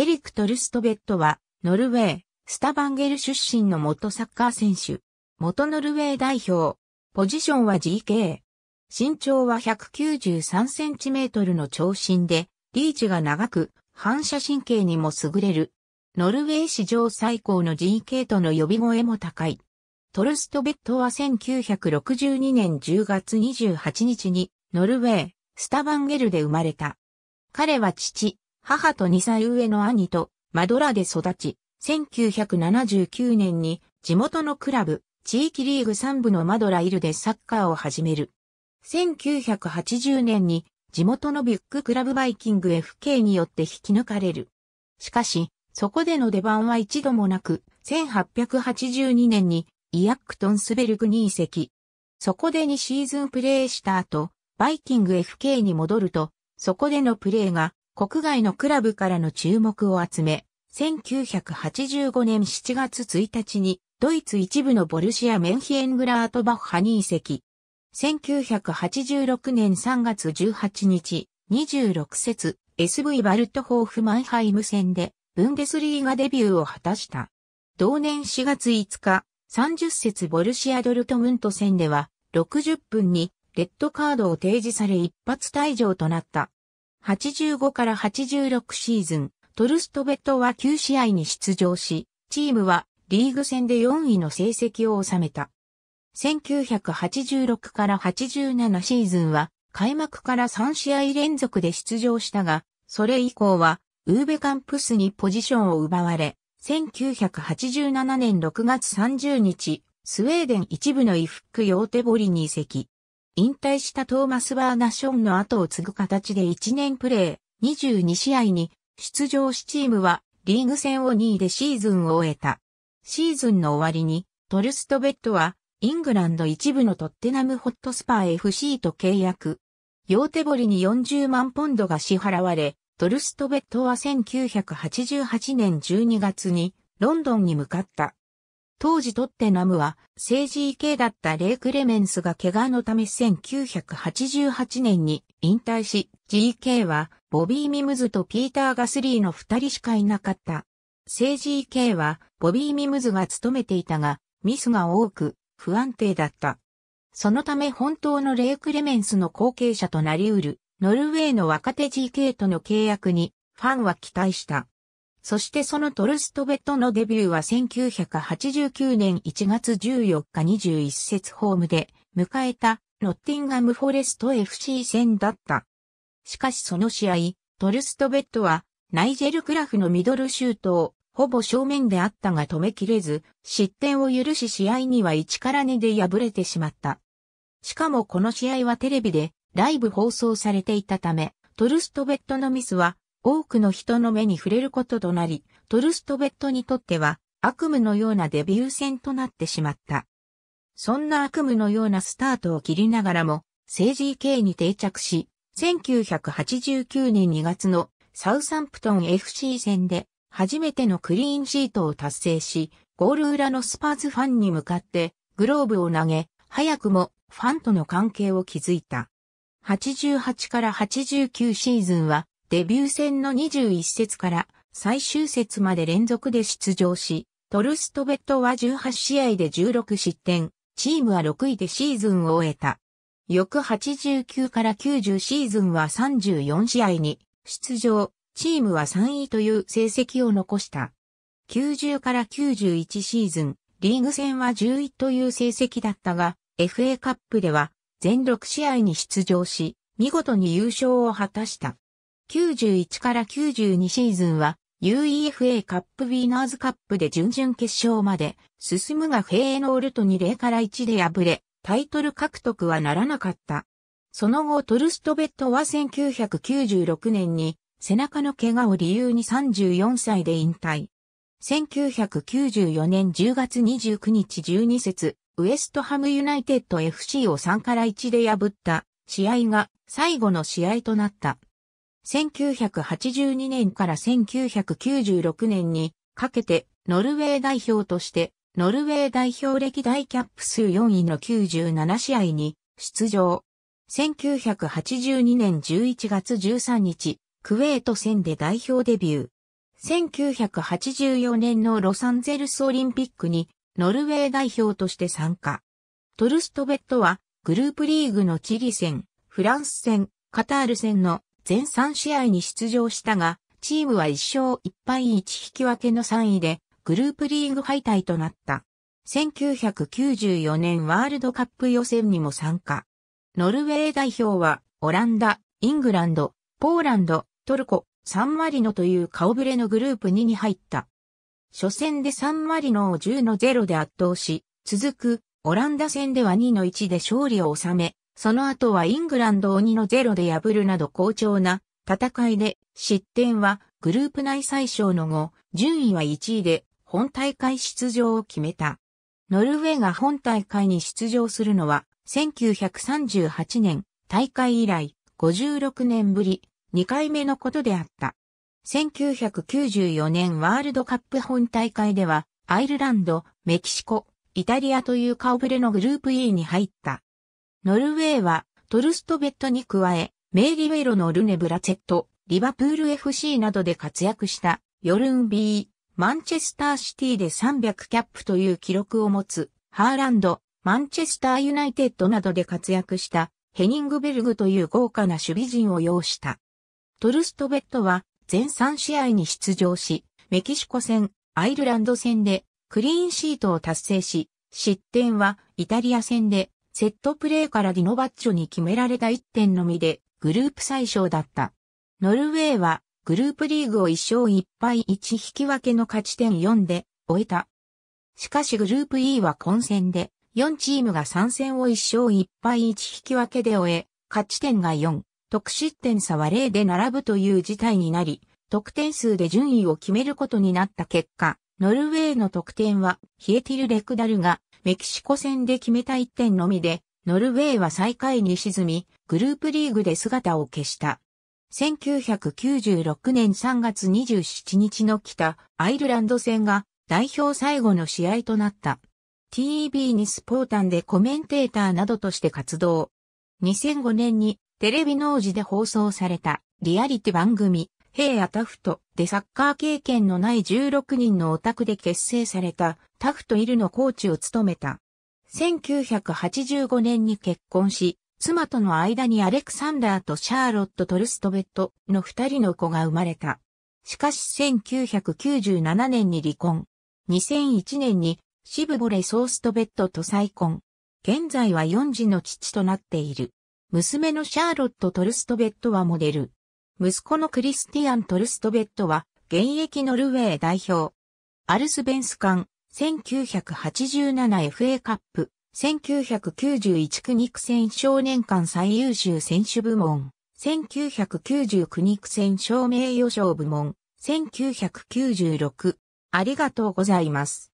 エリク・トルストベットは、ノルウェー、スタバンゲル出身の元サッカー選手。元ノルウェー代表。ポジションは GK。身長は1 9 3トルの長身で、リーチが長く、反射神経にも優れる。ノルウェー史上最高の GK との呼び声も高い。トルストベットは1962年10月28日に、ノルウェー、スタバンゲルで生まれた。彼は父、母と2歳上の兄とマドラで育ち、1979年に地元のクラブ、地域リーグ3部のマドライルでサッカーを始める。1980年に地元のビッグクラブバイキング FK によって引き抜かれる。しかし、そこでの出番は一度もなく、1882年にイアックトンスベルグに移籍。そこで2シーズンプレーした後、バイキング FK に戻ると、そこでのプレーが国外のクラブからの注目を集め、1985年7月1日にドイツ一部のボルシア・メンヒエングラートバッハに移籍。1986年3月18日、26節、SV バルトホーフマンハイム戦で、ブンデスリーガデビューを果たした。同年4月5日、30節ボルシア・ドルトムント戦では、60分にレッドカードを提示され一発退場となった。85から86シーズン、トルストベットは9試合に出場し、チームはリーグ戦で4位の成績を収めた。1986から87シーズンは開幕から3試合連続で出場したが、それ以降はウーベカンプスにポジションを奪われ、1987年6月30日、スウェーデン一部のイフックヨーテボリに移籍。引退したトーマス・バーナションの後を継ぐ形で1年プレー、22試合に出場しチームはリーグ戦を2位でシーズンを終えた。シーズンの終わりにトルストベットはイングランド一部のトッテナムホットスパー FC と契約。用手堀に40万ポンドが支払われ、トルストベットは1988年12月にロンドンに向かった。当時トッテナムは、政治医だったレイ・クレメンスが怪我のため1988年に引退し、GK はボビー・ミムズとピーター・ガスリーの二人しかいなかった。政治医はボビー・ミムズが務めていたが、ミスが多く不安定だった。そのため本当のレイ・クレメンスの後継者となり得る、ノルウェーの若手 GK との契約にファンは期待した。そしてそのトルストベットのデビューは1989年1月14日21節ホームで迎えたノッティンガムフォレスト FC 戦だった。しかしその試合、トルストベットはナイジェル・クラフのミドルシュートをほぼ正面であったが止めきれず、失点を許し試合には1から2で敗れてしまった。しかもこの試合はテレビでライブ放送されていたため、トルストベットのミスは多くの人の目に触れることとなり、トルストベットにとっては悪夢のようなデビュー戦となってしまった。そんな悪夢のようなスタートを切りながらも、政治系に定着し、1989年2月のサウサンプトン FC 戦で初めてのクリーンシートを達成し、ゴール裏のスパーズファンに向かってグローブを投げ、早くもファンとの関係を築いた。88から89シーズンはデビュー戦の21節から最終節まで連続で出場し、トルストベットは18試合で16失点、チームは6位でシーズンを終えた。翌89から90シーズンは34試合に出場、チームは3位という成績を残した。90から91シーズン、リーグ戦は10位という成績だったが、FA カップでは全6試合に出場し、見事に優勝を果たした。91から92シーズンは UEFA カップウィーナーズカップで準々決勝まで進むがフェーノールトに0から1で敗れ、タイトル獲得はならなかった。その後トルストベットは1996年に背中の怪我を理由に34歳で引退。1994年10月29日12節、ウエストハムユナイテッド FC を3から1で破った試合が最後の試合となった。1982年から1996年にかけてノルウェー代表としてノルウェー代表歴代キャップ数4位の97試合に出場。1982年11月13日、クウェート戦で代表デビュー。1984年のロサンゼルスオリンピックにノルウェー代表として参加。トルストベットはグループリーグのチリ戦、フランス戦、カタール戦の全3試合に出場したが、チームは1勝1敗1引き分けの3位で、グループリーグ敗退となった。1994年ワールドカップ予選にも参加。ノルウェー代表は、オランダ、イングランド、ポーランド、トルコ、サンマリノという顔ぶれのグループ2に入った。初戦でサンマリノを10の0で圧倒し、続くオランダ戦では2の1で勝利を収め、その後はイングランドをののロで破るなど好調な戦いで、失点はグループ内最小の後、順位は1位で本大会出場を決めた。ノルウェーが本大会に出場するのは1938年大会以来56年ぶり2回目のことであった。1994年ワールドカップ本大会ではアイルランド、メキシコ、イタリアという顔ぶれのグループ E に入った。ノルウェーはトルストベットに加え、メイリウェロのルネブラチェット、リバプール FC などで活躍したヨルンビー、マンチェスターシティで300キャップという記録を持つハーランド、マンチェスターユナイテッドなどで活躍したヘニングベルグという豪華な守備陣を要した。トルストベットは全3試合に出場し、メキシコ戦、アイルランド戦でクリーンシートを達成し、失点はイタリア戦でセットプレーからディノバッチョに決められた1点のみでグループ最小だった。ノルウェーはグループリーグを1勝1敗1引き分けの勝ち点4で終えた。しかしグループ E は混戦で4チームが参戦を1勝1敗1引き分けで終え、勝ち点が4、得失点差は0で並ぶという事態になり、得点数で順位を決めることになった結果、ノルウェーの得点はヒエティル・レクダルがメキシコ戦で決めた1点のみで、ノルウェーは最下位に沈み、グループリーグで姿を消した。1996年3月27日の北アイルランド戦が代表最後の試合となった。TEB にスポータンでコメンテーターなどとして活動。2005年にテレビ農事で放送されたリアリティ番組平野タフトでサッカー経験のない16人のオタクで結成されたタフトイルのコーチを務めた。1985年に結婚し、妻との間にアレクサンダーとシャーロット・トルストベットの二人の子が生まれた。しかし1997年に離婚。2001年にシブボレ・ソーストベットと再婚。現在は4児の父となっている。娘のシャーロット・トルストベットはモデル。息子のクリスティアン・トルストベットは、現役ノルウェー代表。アルスベンスカン、1987FA カップ、1991区肉戦少年間最優秀選手部門、1999肉戦少名誉賞部門、1996。ありがとうございます。